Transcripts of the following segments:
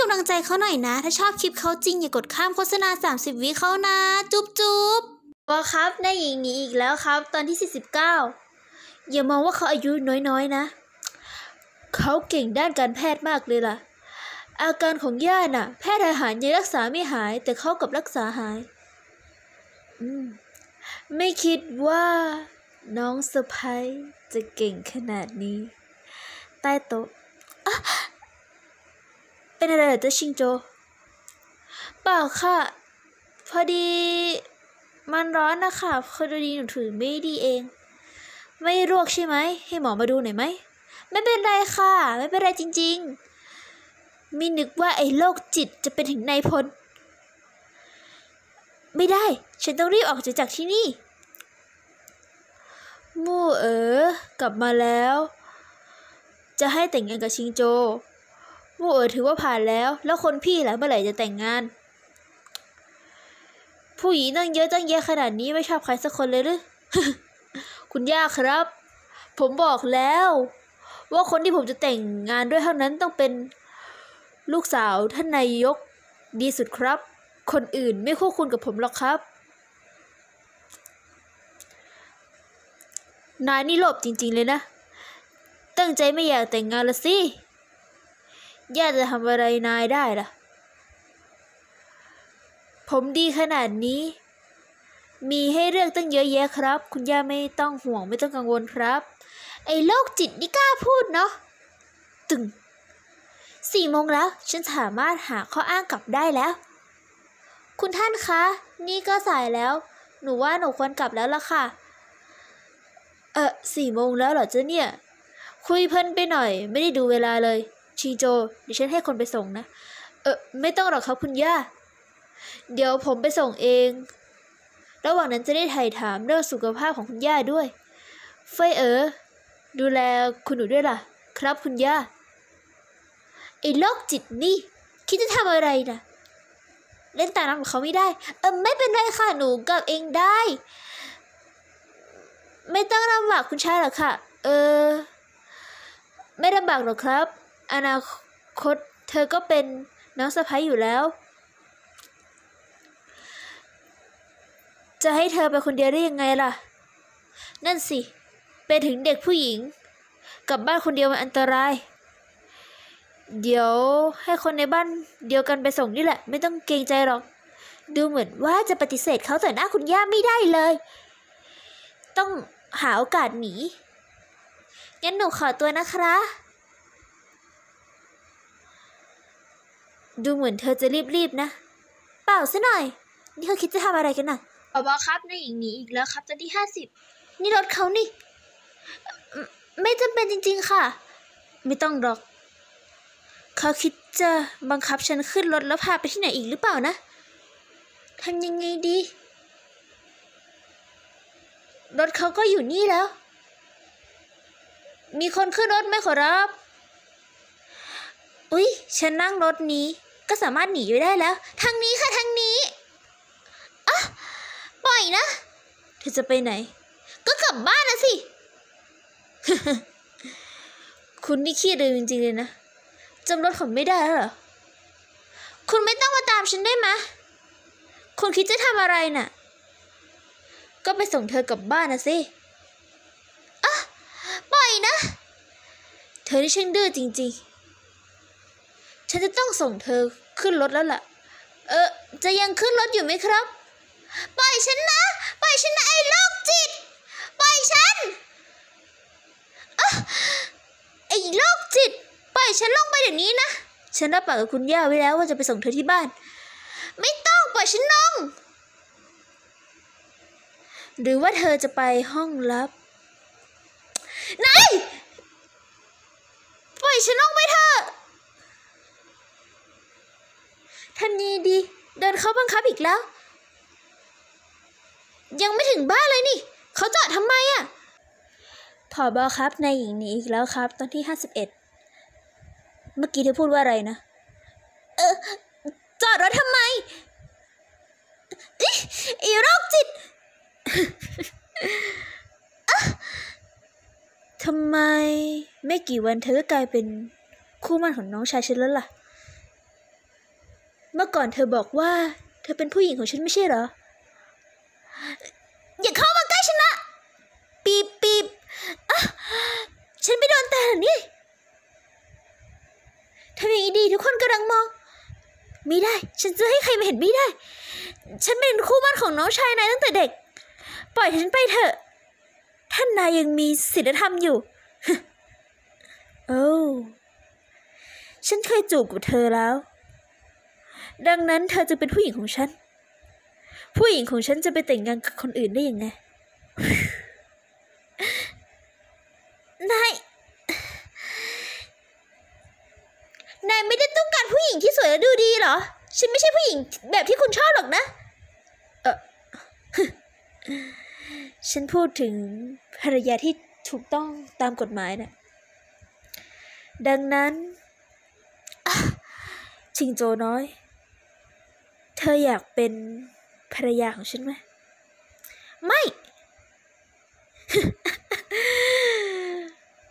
กำลังใจเขาหน่อยนะถ้าชอบคลิปเขาจริงอย่ากดข้ามโฆษณา30 วิเขานะ จุ๊บจุ๊บวอครับนายหญิงหนีอีกแล้วครับ ตอนที่ 49อย่ามองว่าเขาอายุน้อยๆนะเขาเก่งด้านการแพทย์มากเลยล่ะ อาการของย่าน่ะ แพทย์ทหารยังรักษาไม่หาย แต่เขากับรักษาหาย อืมไม่คิดว่า น้องสะพ้ยจะเก่งขนาดนี้ใต้โต๊ะเป็นอะไรเหรอเจ้าชิงโจเปล่าค่ะ พอดีมันร้อนนะคะพอดีหนูถือไม่ดีเอง ไม่รวกใช่ไหม ให้หมอมาดูหน่อยไหม ไม่เป็นไรค่ะ ไม่เป็นไรจริงๆ มีนึกว่าไอ้โรคจิตจะเป็นถึงนายพล ไม่ได้ ฉันต้องรีบออกจากที่นี่ มู่เอ๋อกลับมาแล้ว จะให้แต่งงานกับชิงโจโมเอ๋ถือว่าผ่านแล้ว แล้วคนพี่ล่ะเมื่อไหร่จะแต่งงาน ผู้หญิงตั้งเยอะตั้งแยะขนาดนี้ไม่ชอบใครสักคนเลยหรือ คุณย่าครับ ผมบอกแล้ว ว่าคนที่ผมจะแต่งงานด้วยเท่านั้นต้องเป็นลูกสาวท่านนายกดีสุดครับ คนอื่นไม่คู่คุณกับผมหรอกครับ นายนี่โลภจริง ๆเลยนะ ตั้งใจไม่อยากแต่งงานละสิย่าจะทำอะไรนายได้ล่ะ ผมดีขนาดนี้ มีให้เลือกตั้งเยอะแยะครับ คุณย่าไม่ต้องห่วงไม่ต้องกังวลครับ ไอ้โรคจิตนี่กล้าพูดเนาะ ตึง สี่โมงแล้ว ฉันสามารถหาข้ออ้างกลับได้แล้ว คุณท่านคะ นี่ก็สายแล้ว หนูว่าหนูควรกลับแล้วล่ะค่ะ เออสี่โมงแล้วเหรอเจ๊เนี่ยคุยเพลินไปหน่อย ไม่ได้ดูเวลาเลยชีโจเดี๋ยวฉันให้คนไปส่งนะ เออไม่ต้องหรอกครับคุณย่า เดี๋ยวผมไปส่งเอง ระหว่างนั้นจะได้ไถ่ถามเรื่องสุขภาพของคุณย่าด้วยเฟยเออดูแลคุณหนูด้วยล่ะ ครับคุณย่าไอ้โรคจิตนี่ คิดจะทำอะไรนะเล่นตาน้ำกังเขาไม่ได้ เออไม่เป็นไรค่ะ หนูกับเองได้ ไม่ต้องลำบากคุณชายหรอกค่ะ เออ ไม่ลำบากหรอกครับอนาคตเธอก็เป็นน้องสะพ้ยอยู่แล้ว จะให้เธอไปคนเดียวได้ยังไงล่ะ นั่นสิเป็นถึงเด็กผู้หญิง กลับบ้านคนเดียวมันอันตราย เดี๋ยวให้คนในบ้านเดียวกันไปส่งนี่แหละ ไม่ต้องเกรงใจหรอก ดูเหมือนว่าจะปฏิเสธเขาแต่หน้าคุณย่าไม่ได้เลย ต้องหาโอกาสหนี งั้นหนูขอตัวนะคะดูเหมือนเธอจะรีบๆ นะ เปล่าซะหน่อย นี่เธอคิดจะทำอะไรกันน่ะบอบอครับนายหญิงหนีอีกแล้วครับตอนที่ห้าสิบนี่รถเขานี่ ไม่จำเป็นจริงๆค่ะ ไม่ต้องหรอกเขาคิดจะบังคับฉันขึ้นรถแล้วพาไปที่ไหนอีกหรือเปล่านะทำยังไงดี รถเขาก็อยู่นี่แล้ว มีคนขึ้นรถไหมขอรับ อุ๊ย ฉันนั่งรถนี้ก็สามารถหนีไปได้แล้วทางนี้ค่ะทางนี้อ่ะปล่อยนะ เธอจะไปไหน ก็กลับบ้านนะสิ คุณนี่ขี้ดื้ยจริงๆเลยนะจำรถของไม่ได้แล้วเหรอ คุณไม่ต้องมาตามฉันได้ไหมคุณคิดจะทำอะไรนะ่ะ ก็ไปส่งเธอกลับบ้านนะสิอะปล่อยนะ เธอนี่ช่างดื้อจริงๆฉันจะต้องส่งเธอขึ้นรถแล้วล่ะ เออจะยังขึ้นรถอยู่ไหมครับ ปล่อยฉันนะ ปล่อยฉันนะไอ้โรคจิต ปล่อยฉันอไอ้โรคจิต ปล่อยฉันลงไปเดี๋ยวนี้นะ ฉันรับปากกับคุณย่าไว้แล้ว ว่าจะไปส่งเธอที่บ้าน ไม่ต้องปล่อยฉันลงหรือว่าเธอจะไปห้องลับ ไหน ปล่อยฉันลงไปเถอะทำยันไดีเดินเข้าบังคับอีกแล้ว ยังไม่ถึงบ้านเลยนี่ เขาจอดทำไมอะ่ะผอบอครับนายหญิงนีอีกแล้วครับ ตอนที่ห้าสิบเอ็ดเมื่อกี้เธอพูดว่าอะไรนะเออจอดรถทำไมอีโรคจิตทำไมไม่กี่วันเธอก็กลายเป็นคู่มั่นของน้องชายฉันแล้วล่ะเมื่อก่อนเธอบอกว่า เธอเป็นผู้หญิงของฉันไม่ใช่เหรอ อย่าเข้ามาใกล้ฉันนะ ปีบปีบฉันไปโดนตาหรอนี่ทำอย่างนีดีทุกคนกำลังมองมีได้ ฉันจะให้ใครมาเห็นมีได้ ฉันเป็นคู่มั่นของน้องชายนายตั้งแต่เด็ก ปล่อยฉันไปเถอะ ท่านนายยังมีศีลธรรมอยู่ โอ้ ฉันเคยจูบกับเธอแล้วดังนั้นเธอจะเป็นผู้หญิงของฉัน ผู้หญิงของฉันจะไปแต่งงานกับคนอื่นได้ยังไงนายนายไม่ได้ต้องการผู้หญิงที่สวยและดูดีเหรอ ฉันไม่ใช่ผู้หญิงแบบที่คุณชอบหรอกนะ เออฉันพูดถึงภรรยาที่ถูกต้องตามกฎหมายนะ่ะดังนั้นชิงโจน้อยเธออยากเป็นภรรยาของฉันไหม ไม่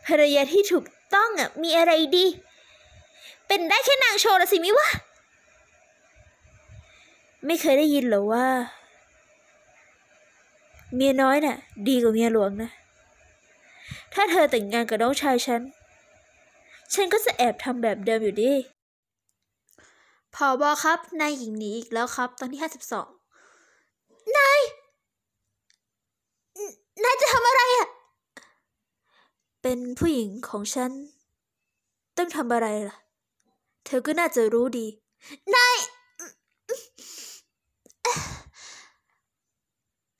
ภรรยาที่ถูกต้องอ่ะมีอะไรดี เป็นได้แค่นางโชว์ละสิมิวะ ไม่เคยได้ยินหรอว่า เมียน้อยน่ะ ดีกว่าเมียหลวงนะถ้าเธอแต่งงานกับน้องชายฉัน ฉันก็จะแอบทำแบบเดิมอยู่ดีผอบอครับ นายหญิงหนีอีกแล้วครับ ตอนที่ห้าสิบสองนาย นายจะทำอะไรอ่ะเป็นผู้หญิงของฉันต้องทำอะไรล่ะ เธอก็น่าจะรู้ดี นาย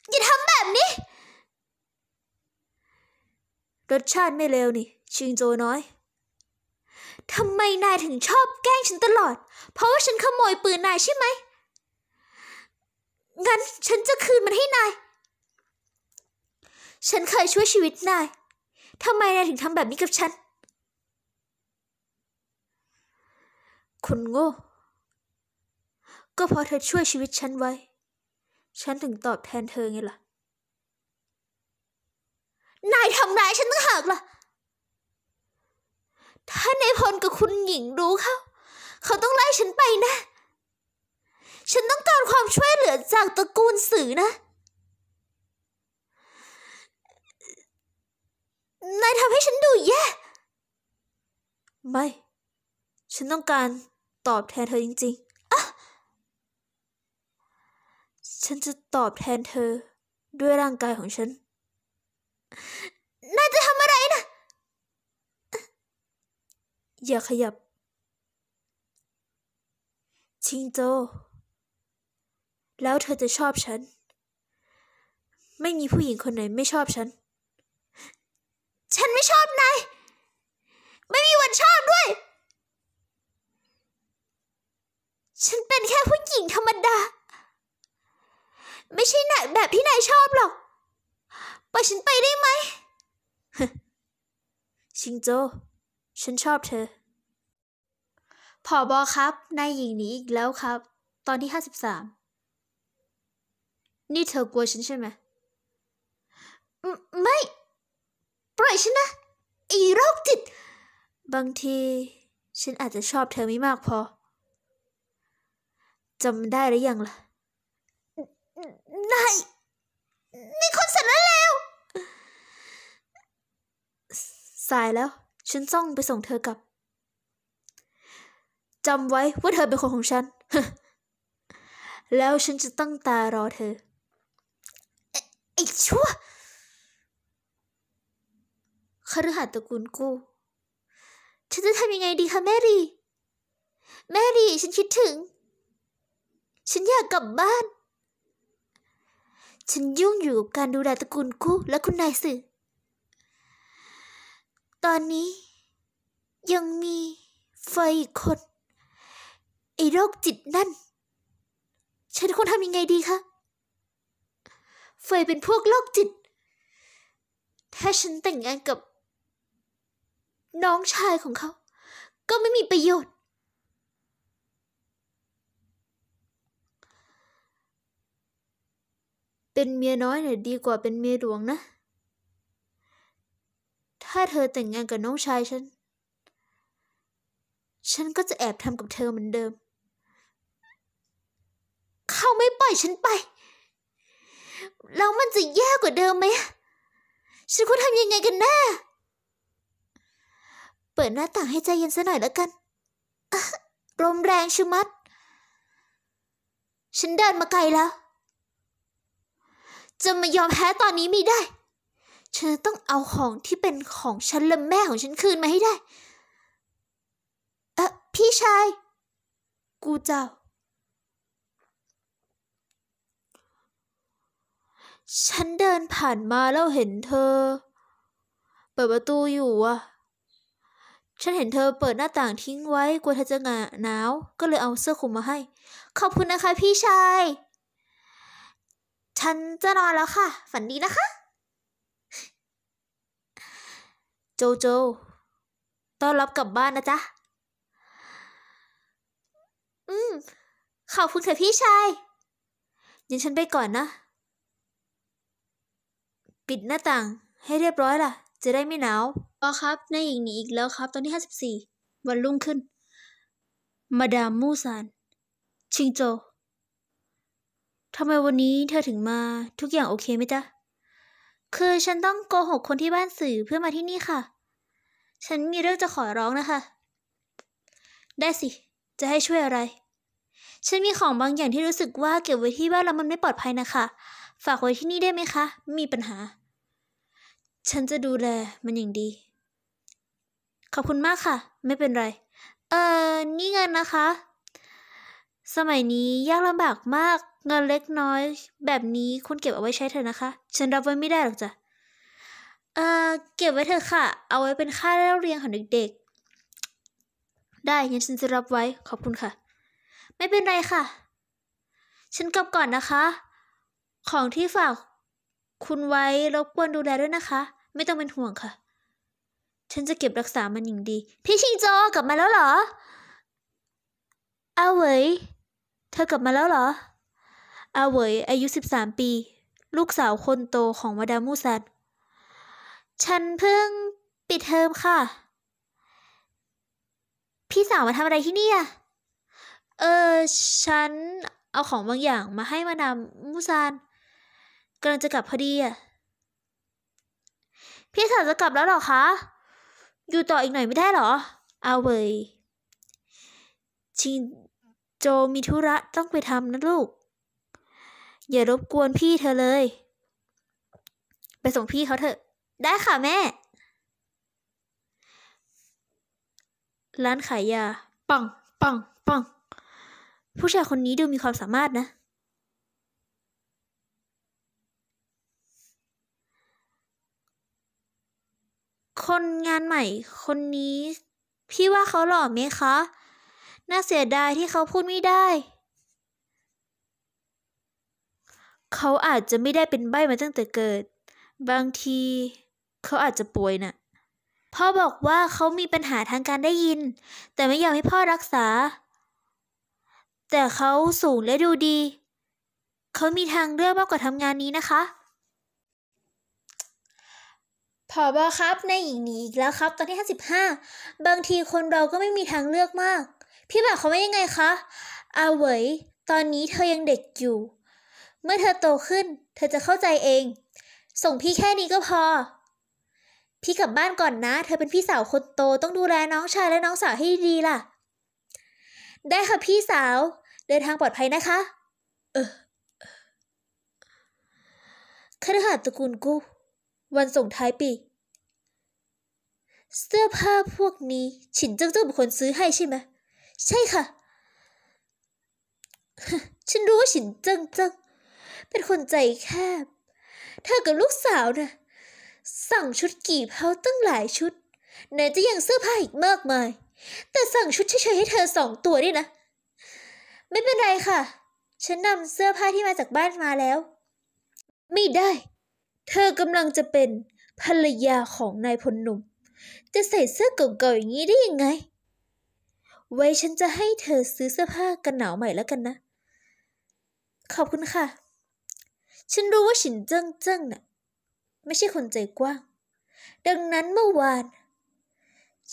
อย่าทำแบบนี้รสชาติไม่เลวนี่ ชิงโจน้อยทำไมนายถึงชอบแกล้งฉันตลอด เพราะว่าฉันขโมยปืนนายใช่ไหม งั้นฉันจะคืนมันให้นาย ฉันเคยช่วยชีวิตนาย ทำไมนายถึงทำแบบนี้กับฉัน คุณโง่ก็เพราะเธอช่วยชีวิตฉันไว้ ฉันถึงตอบแทนเธอไงล่ะ นายทำร้ายฉันตั้งหากล่ะถ้านายพลกับคุณหญิงรู้เขา เขาต้องไล่ฉันไปนะ ฉันต้องการความช่วยเหลือจากตระกูลสื่อนะ นายทำให้ฉันดูแย่ไม่ ฉันต้องการตอบแทนเธอจริงๆอะฉันจะตอบแทนเธอด้วยร่างกายของฉัน นาาจะอย่าขยับชิงโจแล้วเธอจะชอบฉัน ไม่มีผู้หญิงคนไหนไม่ชอบฉัน ฉันไม่ชอบนายไม่มีวันชอบด้วย ฉันเป็นแค่ผู้หญิงธรรมดา ไม่ใช่หนักแบบที่นายชอบหรอกปล่อยฉันไปได้ไหมชิงโจฉันชอบเธอผอบอครับ นายหญิงหนีอีกแล้วครับ ตอนที่ห้าสิบสาม นี่เธอกลัวฉันใช่ไหมไม่ ปล่อยฉันนะ อีโรคจิตบางที ฉันอาจจะชอบเธอไม่มากพอจำได้หรือยังล่ะ นายนี่คนสสตว์แล้ว สายแล้วฉันต้องไปส่งเธอกลับ จำไว้ว่าเธอเป็นคนของฉัน แล้วฉันจะตั้งตารอเธอไอ้ชั่วคฤหัตตะกูลกู้ฉันจะทำยังไงดีคะแมรี่ แมรี่ฉันคิดถึง ฉันอยากกลับบ้าน ฉันยุ่งอยู่กับการดูแลตระกูลกู้และคุณนายสื่อตอนนี้ ยังมี ไฟคนไอ้โรคจิตนั่น ฉันควรทำยังไงดีคะเฟยเป็นพวกโรคจิต ถ้าฉันแต่งงานกับ น้องชายของเขา ก็ไม่มีประโยชน์ เป็นเมียน้อยเนี่ยดีกว่าเป็นเมียหลวงนะถ้าเธอแต่งงานกับน้องชายฉัน ฉันก็จะแอบทำกับเธอเหมือนเดิม เขาไม่ปล่อยฉันไป แล้วมันจะแย่กว่าเดิมไหม ฉันควรทำยังไงกันแน่เปิดหน้าต่างให้ใจเย็นักหน่อยแล้วกันลมแรงชะมัด ฉันเดินมาไกลแล้วจะไม่ยอมแพ้ตอนนี้ไม่ได้ฉันต้องเอาของที่เป็นของฉันและแม่ของฉันคืนมาให้ได้ เออพี่ชาย กูเจ้า ฉันเดินผ่านมาแล้วเห็นเธอ เปิดประตูอยู่อะฉันเห็นเธอเปิดหน้าต่างทิ้งไว้กลัวเธอจะหนาว ก็เลยเอาเสื้อคลุมมาให้ขอบคุณนะคะพี่ชาย ฉันจะนอนแล้วค่ะ ฝันดีนะคะโจโจ ต้อนรับกลับบ้านนะจ๊ะ อืม ขอบคุณค่ะพี่ชายยันฉันไปก่อนนะ ปิดหน้าต่างให้เรียบร้อยล่ะ จะได้ไม่หนาวอ๋อครับนายหญิงหนีอีกแล้วครับ ตอนที่ห้าสิบสี่วันรุ่งขึ้น มาดามมูซาน ชิงโจทำไมวันนี้เธอถึงมา ทุกอย่างโอเคไหมจ๊ะคือฉันต้องโกหกคนที่บ้านสื่อเพื่อมาที่นี่ค่ะ ฉันมีเรื่องจะขอร้องนะคะ ได้สิ จะให้ช่วยอะไร ฉันมีของบางอย่างที่รู้สึกว่าเก็บไว้ที่บ้านแล้วมันไม่ปลอดภัยนะคะ ฝากไว้ที่นี่ได้ไหมคะ มีปัญหา ฉันจะดูแลมันอย่างดี ขอบคุณมากค่ะ ไม่เป็นไร เออนี่เงินนะคะ สมัยนี้ยากลำบากมากเงินเล็กน้อยแบบนี้คุณเก็บเอาไว้ใช้เถอะนะคะ ฉันรับไว้ไม่ได้หรอกจ้ะ เออเก็บไว้เถอะค่ะ เอาไว้เป็นค่าเล่าเรียนของเด็ก ๆ ได้งั้นฉันจะรับไว้ ขอบคุณค่ะ ไม่เป็นไรค่ะ ฉันกลับก่อนนะคะ ของที่ฝาก คุณไว้รบกวนดูแลด้วยนะคะ ไม่ต้องเป็นห่วงค่ะ ฉันจะเก็บรักษามันอย่างดี พี่ชิงโจกลับมาแล้วเหรออาเวยเธอกลับมาแล้วเหรออาเวยอายุ 13 ปี ลูกสาวคนโตของมาดามมูซันฉันเพิ่งปิดเทอมค่ะ พี่สาวมาทำอะไรที่นี่อะเออฉันเอาของบางอย่างมาให้มาดามมูซานกำลังจะกลับพอดีอะพี่สาวจะกลับแล้วหรอคะ อยู่ต่ออีกหน่อยไม่ได้หรอ เอาเวย ชิงโจมีธุระต้องไปทำนะลูกอย่ารบกวนพี่เธอเลย ไปส่งพี่เขาเถอะ ได้ค่ะแม่ ร้านขายยา ปัง ปัง ปัง ผู้ชายคนนี้ดูมีความสามารถนะ คนงานใหม่คนนี้ พี่ว่าเขาหล่อไหมคะ น่าเสียดายที่เขาพูดไม่ได้เขาอาจจะไม่ได้เป็นใบ้มาตั้งแต่เกิด บางทีเขาอาจจะป่วยนะ่ะ พ่อบอกว่าเขามีปัญหาทางการได้ยิน แต่ไม่อยากให้พ่อรักษา แต่เขาสูงและดูดี เขามีทางเลือกมากกว่าทำงานนี้นะคะผอบอครับ ในหญิงหนีอีกแล้วครับ ตอนที่ห้าสิบห้าบางทีคนเราก็ไม่มีทางเลือกมาก พี่บอกเขาไม่ยังไงคะอาเหวยตอนนี้เธอยังเด็กอยู่เมื่อเธอโตขึ้น เธอจะเข้าใจเอง ส่งพี่แค่นี้ก็พอ พี่กลับบ้านก่อนนะ เธอเป็นพี่สาวคนโตต้องดูแลน้องชายและน้องสาวให้ดีล่ะ ได้ค่ะพี่สาว เดินทางปลอดภัยนะคะ เออคฤหาสน์ตระกูลกู้วันส่งท้ายปี เสื้อผ้าพวกนี้ฉินเจ้าเจ้าเป็นคนซื้อให้ใช่ไหม ใช่ค่ะ ฉันรู้ว่าฉินเจิ้งเจิ้งเป็นคนใจแคบ เธอกับลูกสาวนะ สั่งชุดกี่ เพาตั้งหลายชุด ไหนจะยังเสื้อผ้าอีกมากมาย แต่สั่งชุดเฉยๆให้เธอสองตัวด้วยนะ ไม่เป็นไรค่ะ ฉันนำเสื้อผ้าที่มาจากบ้านมาแล้ว ไม่ได้ เธอกำลังจะเป็นภรรยาของนายพลหนุ่ม จะใส่เสื้อเก่าๆอย่างนี้ได้ยังไง ไว้ฉันจะให้เธอซื้อเสื้อผ้ากันหนาวใหม่แล้วกันนะ ขอบคุณค่ะฉันรู้ว่าฉินเจิ้งเจิ้งน่ะ ไม่ใช่คนใจกว้างดังนั้นเมื่อวาน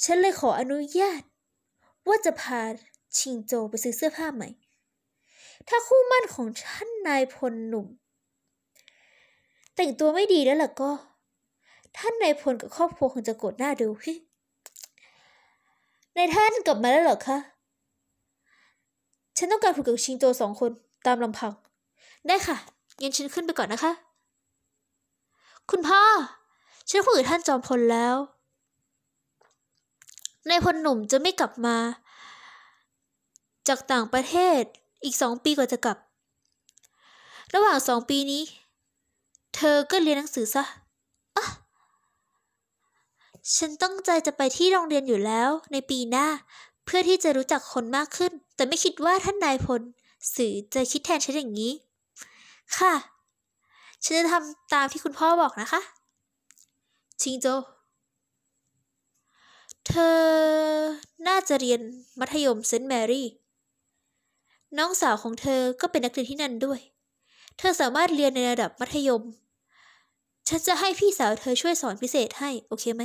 ฉันเลยขออนุญาต ว่าจะพาชิงโจไปซื้อเสื้อผ้าใหม่ถ้าคู่มั่นของท่านนายพลหนุ่ม แต่งตัวไม่ดีแล้วล่ะก็ ท่านนายพลกับครอบครัวคงจะโกรธหน้าดูพี่นายท่านกลับมาแล้วเหรอคะ ฉันต้องการคุยกับชิงโจสองคนตามลำพังได้ค่ะงั้นฉันขึ้นไปก่อนนะคะ คุณพ่อ ฉันคุยกับท่านจอมพลแล้ว นายพลหนุ่มจะไม่กลับมา จากต่างประเทศอีกสองปีกว่าจะกลับ ระหว่างสองปีนี้ เธอก็เรียนหนังสือซะอะฉันตั้งใจจะไปที่โรงเรียนอยู่แล้วในปีหน้า เพื่อที่จะรู้จักคนมากขึ้น แต่ไม่คิดว่าท่านนายพลสื่อจะคิดแทนฉันอย่างนี้ค่ะ ฉันจะทำตามที่คุณพ่อบอกนะคะ ชิงโจ เธอน่าจะเรียนมัธยมเซนต์แมรี่ น้องสาวของเธอก็เป็นนักเรียนที่นั่นด้วย เธอสามารถเรียนในระดับมัธยม ฉันจะให้พี่สาวเธอช่วยสอนพิเศษให้ โอเคไหม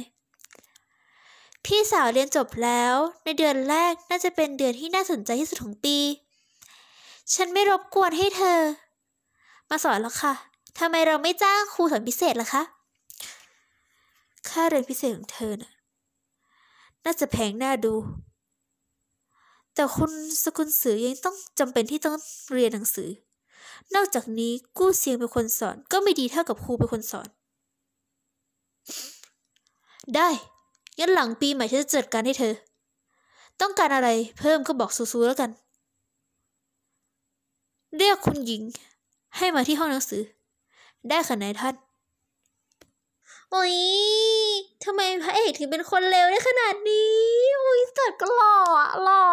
พี่สาวเรียนจบแล้ว ในเดือนแรกน่าจะเป็นเดือนที่น่าสนใจที่สุดของปี ฉันไม่รบกวนให้เธอมาสอนแล้วค่ะ ทำไมเราไม่จ้างครูสอนพิเศษล่ะคะ ค่าเรียนพิเศษของเธอน่ะ น่าจะแพงหน้าดู แต่คุณสกุลสือยังต้องจำเป็นที่ต้องเรียนหนังสือ นอกจากนี้กู้เสียงเป็นคนสอนก็ไม่ดีเท่ากับครูเป็นคนสอน ได้งั้นหลังปีใหม่ฉันจะจัดการให้เธอ ต้องการอะไรเพิ่มก็บอกซูซูแล้วกัน เรียกคุณหญิงให้มาที่ห้องหนังสือ ได้ค่ะนายท่านโอ้ยทำไมพระเอกถึงเป็นคนเลวได้ขนาดนี้ โอ้ยจัดก็หล่อหล่อ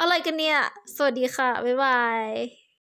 อะไรกันเนี่ย สวัสดีค่ะ บ๊ายบาย